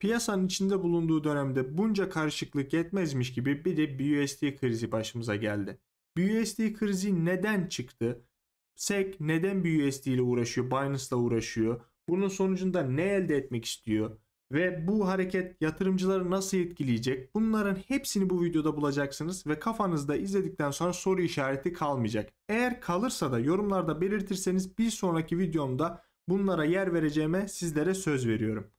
Piyasanın içinde bulunduğu dönemde bunca karışıklık yetmezmiş gibi bir de BUSD krizi başımıza geldi. BUSD krizi neden çıktı? SEC neden BUSD ile uğraşıyor, Binance ile uğraşıyor? Bunun sonucunda ne elde etmek istiyor? Ve bu hareket yatırımcıları nasıl etkileyecek? Bunların hepsini bu videoda bulacaksınız ve kafanızda izledikten sonra soru işareti kalmayacak. Eğer kalırsa da yorumlarda belirtirseniz bir sonraki videomda bunlara yer vereceğime sizlere söz veriyorum.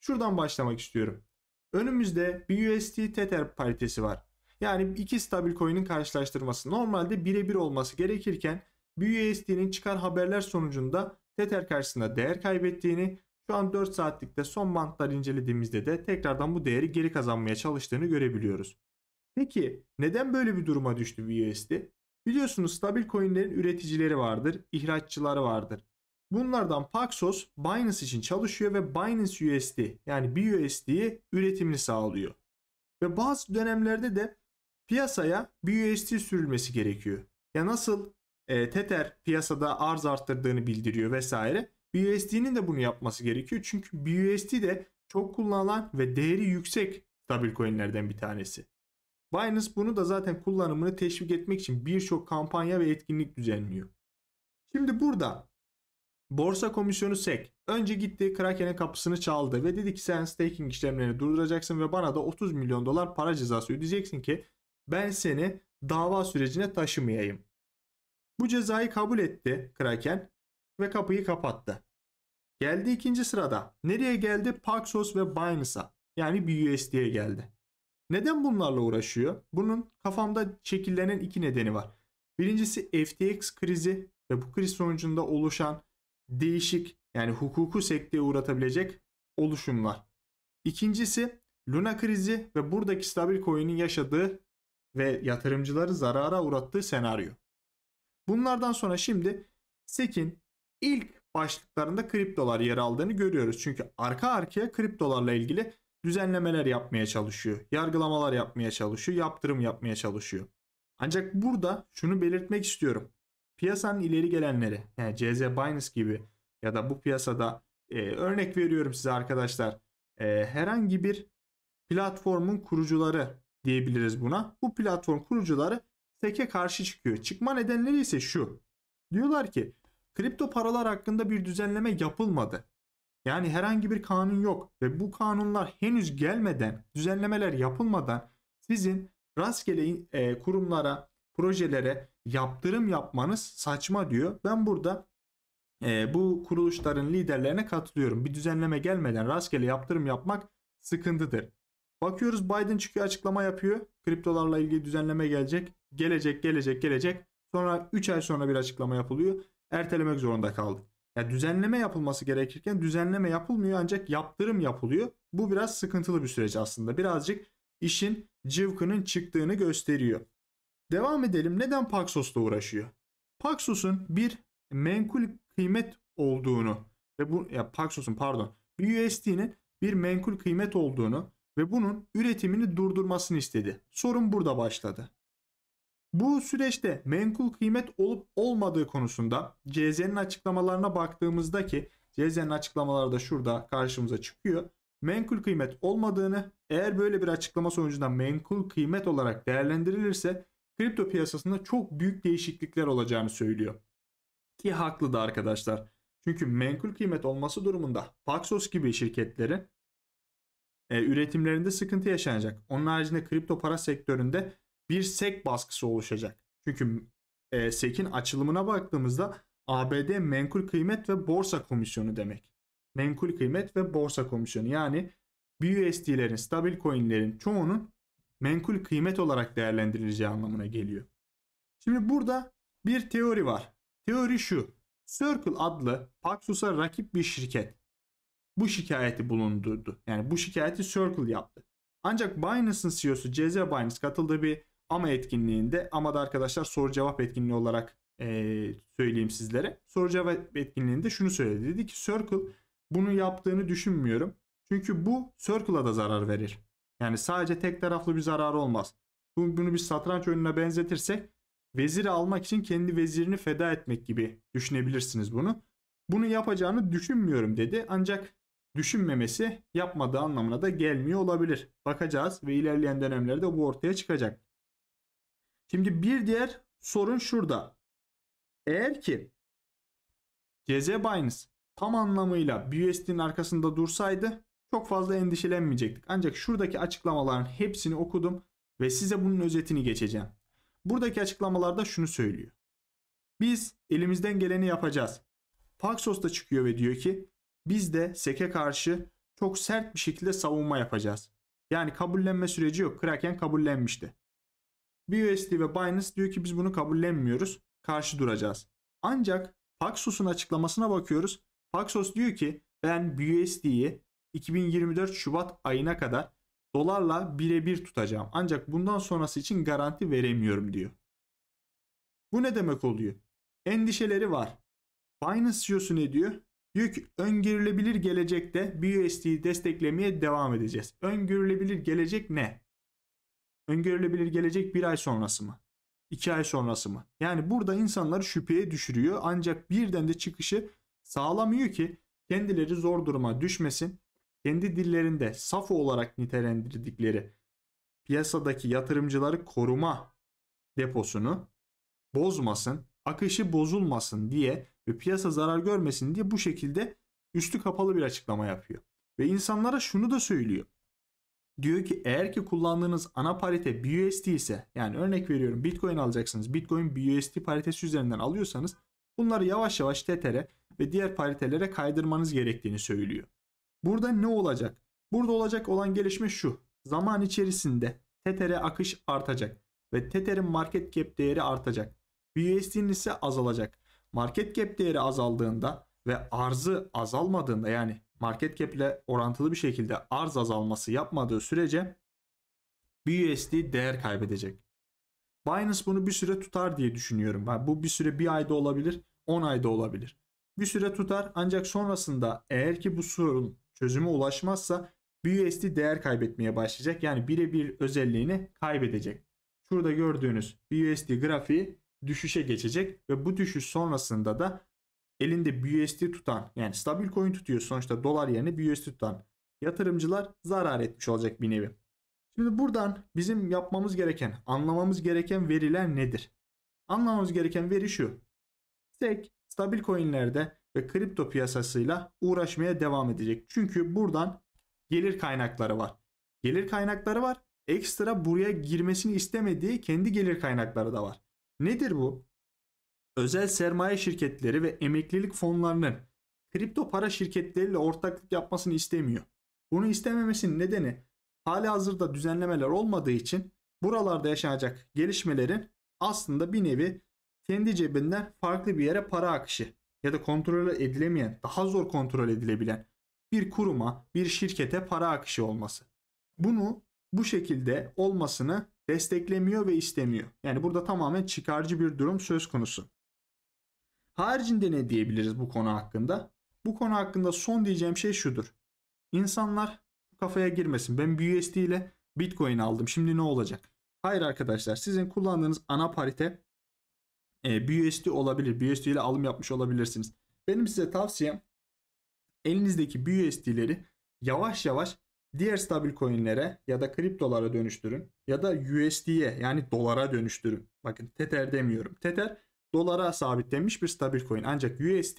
Şuradan başlamak istiyorum. Önümüzde bir USD Tether paritesi var. Yani iki stabil coin'in karşılaştırması. Normalde birebir olması gerekirken bir USD'nin çıkan haberler sonucunda Tether karşısında değer kaybettiğini, şu an 4 saatlikte son bantlar incelediğimizde de tekrardan bu değeri geri kazanmaya çalıştığını görebiliyoruz. Peki neden böyle bir duruma düştü BUSD? Biliyorsunuz stabil coinlerin üreticileri vardır, ihraççıları vardır. Bunlardan Paxos Binance için çalışıyor ve Binance USD yani BUSD'yi üretimini sağlıyor. Ve bazı dönemlerde de piyasaya BUSD sürülmesi gerekiyor. Ya nasıl e, Tether piyasada arz arttırdığını bildiriyor vesaire. BUSD'nin de bunu yapması gerekiyor. Çünkü BUSD de çok kullanılan ve değeri yüksek stabil coinlerden bir tanesi. Binance bunu da zaten kullanımını teşvik etmek için birçok kampanya ve etkinlik düzenliyor. Şimdi burada Borsa komisyonu SEC önce gitti Kraken'in kapısını çaldı ve dedi ki sen staking işlemlerini durduracaksın ve bana da 30 milyon dolar para cezası ödeyeceksin ki ben seni dava sürecine taşımayayım. Bu cezayı kabul etti Kraken ve kapıyı kapattı. Geldi ikinci sırada. Nereye geldi? Paxos ve Binance'a. Yani BUSD'ye geldi. Neden bunlarla uğraşıyor? Bunun kafamda şekillenen iki nedeni var. Birincisi FTX krizi ve bu kriz sonucunda oluşan değişik yani hukuku sekteye uğratabilecek oluşumlar. İkincisi Luna krizi ve buradaki stabil coin'in yaşadığı ve yatırımcıları zarara uğrattığı senaryo. Bunlardan sonra şimdi SEC'in ilk başlıklarında kriptolar yer aldığını görüyoruz. Çünkü arka arkaya kriptolarla ilgili düzenlemeler yapmaya çalışıyor. Yargılamalar yapmaya çalışıyor, yaptırım yapmaya çalışıyor. Ancak burada şunu belirtmek istiyorum piyasanın ileri gelenleri yani CZ Binance gibi ya da bu piyasada e, örnek veriyorum size arkadaşlar e, herhangi bir platformun kurucuları diyebiliriz buna. Bu platform kurucuları SEC'e karşı çıkıyor. Çıkma nedenleri ise şu. Diyorlar ki kripto paralar hakkında bir düzenleme yapılmadı. Yani herhangi bir kanun yok ve bu kanunlar henüz gelmeden, düzenlemeler yapılmadan sizin rastgele e, kurumlara, projelere yaptırım yapmanız saçma diyor. Ben burada e, bu kuruluşların liderlerine katılıyorum. Bir düzenleme gelmeden rastgele yaptırım yapmak sıkıntıdır. Bakıyoruz Biden çıkıyor açıklama yapıyor. Kriptolarla ilgili düzenleme gelecek. Gelecek, gelecek, gelecek. Sonra 3 ay sonra bir açıklama yapılıyor. Ertelemek zorunda kaldık. Yani düzenleme yapılması gerekirken düzenleme yapılmıyor ancak yaptırım yapılıyor. Bu biraz sıkıntılı bir süreç aslında. Birazcık işin cıvkının çıktığını gösteriyor. Devam edelim. Neden Paxos'la uğraşıyor? Paxos'un bir menkul kıymet olduğunu ve bu ya Paxos'un pardon bir USD'nin bir menkul kıymet olduğunu ve bunun üretimini durdurmasını istedi. Sorun burada başladı. Bu süreçte menkul kıymet olup olmadığı konusunda CZ'nin açıklamalarına baktığımızda ki CZ'nin açıklamaları da şurada karşımıza çıkıyor. Menkul kıymet olmadığını eğer böyle bir açıklama sonucunda menkul kıymet olarak değerlendirilirse kripto piyasasında çok büyük değişiklikler olacağını söylüyor. Ki haklı da arkadaşlar. Çünkü menkul kıymet olması durumunda Paxos gibi şirketleri e, üretimlerinde sıkıntı yaşanacak. Onun haricinde kripto para sektöründe bir SEC baskısı oluşacak. Çünkü e, SEC'in açılımına baktığımızda ABD menkul kıymet ve borsa komisyonu demek. Menkul kıymet ve borsa komisyonu yani BUSD'lerin, stabil coin'lerin çoğunun menkul kıymet olarak değerlendirileceği anlamına geliyor. Şimdi burada bir teori var. Teori şu. Circle adlı Paxos'a rakip bir şirket bu şikayeti bulundurdu. Yani bu şikayeti Circle yaptı. Ancak Binance'ın CEO'su CZ Binance katıldığı bir AMA etkinliğinde AMA'da arkadaşlar soru cevap etkinliği olarak e, söyleyeyim sizlere. Soru cevap etkinliğinde şunu söyledi. Dedi ki Circle bunu yaptığını düşünmüyorum. Çünkü bu Circle'a da zarar verir. Yani sadece tek taraflı bir zararı olmaz. Bunu bir satranç oyununa benzetirsek veziri almak için kendi vezirini feda etmek gibi düşünebilirsiniz bunu. Bunu yapacağını düşünmüyorum dedi. Ancak düşünmemesi yapmadığı anlamına da gelmiyor olabilir. Bakacağız ve ilerleyen dönemlerde bu ortaya çıkacak. Şimdi bir diğer sorun şurada. Eğer ki Cezebayınız tam anlamıyla BUSD'nin arkasında dursaydı çok fazla endişelenmeyecektik. Ancak şuradaki açıklamaların hepsini okudum ve size bunun özetini geçeceğim. Buradaki açıklamalarda şunu söylüyor. Biz elimizden geleni yapacağız. Paxos da çıkıyor ve diyor ki biz de SEK'e karşı çok sert bir şekilde savunma yapacağız. Yani kabullenme süreci yok. Kraken kabullenmişti. BUSD ve Binance diyor ki biz bunu kabullenmiyoruz. Karşı duracağız. Ancak Paxos'un açıklamasına bakıyoruz. Paxos diyor ki ben BUSD'yi 2024 Şubat ayına kadar dolarla birebir tutacağım. Ancak bundan sonrası için garanti veremiyorum diyor. Bu ne demek oluyor? Endişeleri var. Binance CEO'su ne diyor? Diyor öngörülebilir gelecekte BUSD'yi desteklemeye devam edeceğiz. Öngörülebilir gelecek ne? Öngörülebilir gelecek bir ay sonrası mı? İki ay sonrası mı? Yani burada insanları şüpheye düşürüyor ancak birden de çıkışı sağlamıyor ki kendileri zor duruma düşmesin kendi dillerinde SAFO olarak nitelendirdikleri piyasadaki yatırımcıları koruma deposunu bozmasın, akışı bozulmasın diye ve piyasa zarar görmesin diye bu şekilde üstü kapalı bir açıklama yapıyor. Ve insanlara şunu da söylüyor. Diyor ki eğer ki kullandığınız ana parite BUSD ise yani örnek veriyorum Bitcoin alacaksınız. Bitcoin BUSD paritesi üzerinden alıyorsanız bunları yavaş yavaş Tether'e ve diğer paritelere kaydırmanız gerektiğini söylüyor. Burada ne olacak? Burada olacak olan gelişme şu. Zaman içerisinde Tether'e akış artacak ve Tether'in market cap değeri artacak. BUSD'nin ise azalacak. Market cap değeri azaldığında ve arzı azalmadığında yani market cap ile orantılı bir şekilde arz azalması yapmadığı sürece BUSD değer kaybedecek. Binance bunu bir süre tutar diye düşünüyorum. Yani bu bir süre bir ayda olabilir, 10 ayda olabilir. Bir süre tutar ancak sonrasında eğer ki bu sorun çözüme ulaşmazsa BUSD değer kaybetmeye başlayacak. Yani birebir özelliğini kaybedecek. Şurada gördüğünüz BUSD grafiği düşüşe geçecek ve bu düşüş sonrasında da elinde BUSD tutan yani stabil coin tutuyor sonuçta dolar yerine BUSD tutan yatırımcılar zarar etmiş olacak bir nevi. Şimdi buradan bizim yapmamız gereken, anlamamız gereken veriler nedir? Anlamamız gereken veri şu. SEC stabil coinlerde ve kripto piyasasıyla uğraşmaya devam edecek. Çünkü buradan gelir kaynakları var. Gelir kaynakları var. Ekstra buraya girmesini istemediği kendi gelir kaynakları da var. Nedir bu? Özel sermaye şirketleri ve emeklilik fonlarının kripto para şirketleriyle ortaklık yapmasını istemiyor. Bunu istememesinin nedeni hali hazırda düzenlemeler olmadığı için buralarda yaşanacak gelişmelerin aslında bir nevi kendi cebinden farklı bir yere para akışı ya da kontrol edilemeyen, daha zor kontrol edilebilen bir kuruma, bir şirkete para akışı olması. Bunu bu şekilde olmasını desteklemiyor ve istemiyor. Yani burada tamamen çıkarcı bir durum söz konusu. Haricinde ne diyebiliriz bu konu hakkında? Bu konu hakkında son diyeceğim şey şudur. İnsanlar kafaya girmesin. Ben BUSD ile Bitcoin aldım. Şimdi ne olacak? Hayır arkadaşlar sizin kullandığınız ana parite e, ee, BUSD olabilir. BUSD ile alım yapmış olabilirsiniz. Benim size tavsiyem elinizdeki BUSD'leri yavaş yavaş diğer stabil coinlere ya da kriptolara dönüştürün ya da USD'ye yani dolara dönüştürün. Bakın Tether demiyorum. Tether dolara sabitlenmiş bir stabil coin ancak USD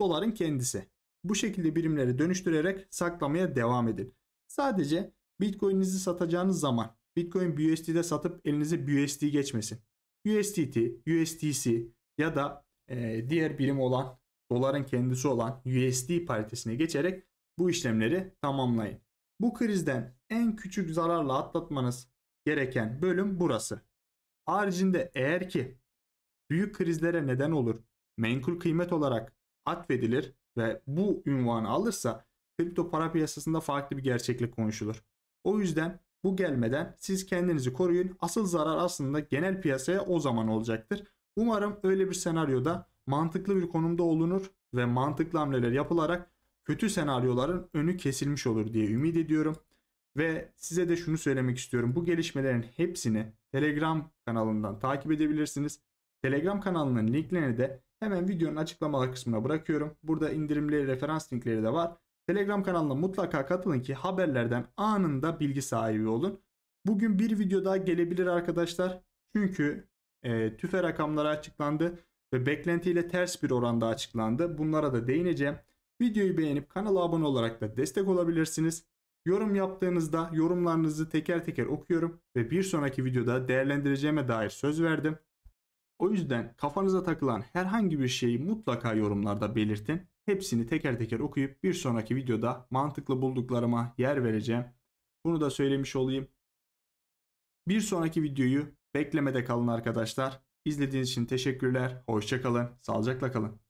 doların kendisi. Bu şekilde birimleri dönüştürerek saklamaya devam edin. Sadece Bitcoin'inizi satacağınız zaman Bitcoin BUSD'de satıp elinize BUSD geçmesin. USDT, USDC ya da e, diğer birim olan doların kendisi olan USD paritesine geçerek bu işlemleri tamamlayın. Bu krizden en küçük zararla atlatmanız gereken bölüm burası. Haricinde eğer ki büyük krizlere neden olur, menkul kıymet olarak atfedilir ve bu ünvanı alırsa kripto para piyasasında farklı bir gerçeklik konuşulur. O yüzden bu gelmeden siz kendinizi koruyun. Asıl zarar aslında genel piyasaya o zaman olacaktır. Umarım öyle bir senaryoda mantıklı bir konumda olunur ve mantıklı hamleler yapılarak kötü senaryoların önü kesilmiş olur diye ümit ediyorum. Ve size de şunu söylemek istiyorum. Bu gelişmelerin hepsini Telegram kanalından takip edebilirsiniz. Telegram kanalının linklerini de hemen videonun açıklamalar kısmına bırakıyorum. Burada indirimli referans linkleri de var. Telegram kanalına mutlaka katılın ki haberlerden anında bilgi sahibi olun. Bugün bir video daha gelebilir arkadaşlar. Çünkü e, tüfe rakamları açıklandı ve beklentiyle ters bir oranda açıklandı. Bunlara da değineceğim. Videoyu beğenip kanala abone olarak da destek olabilirsiniz. Yorum yaptığınızda yorumlarınızı teker teker okuyorum ve bir sonraki videoda değerlendireceğime dair söz verdim. O yüzden kafanıza takılan herhangi bir şeyi mutlaka yorumlarda belirtin. Hepsini teker teker okuyup bir sonraki videoda mantıklı bulduklarıma yer vereceğim. Bunu da söylemiş olayım. Bir sonraki videoyu beklemede kalın arkadaşlar. İzlediğiniz için teşekkürler. Hoşçakalın. Sağlıcakla kalın.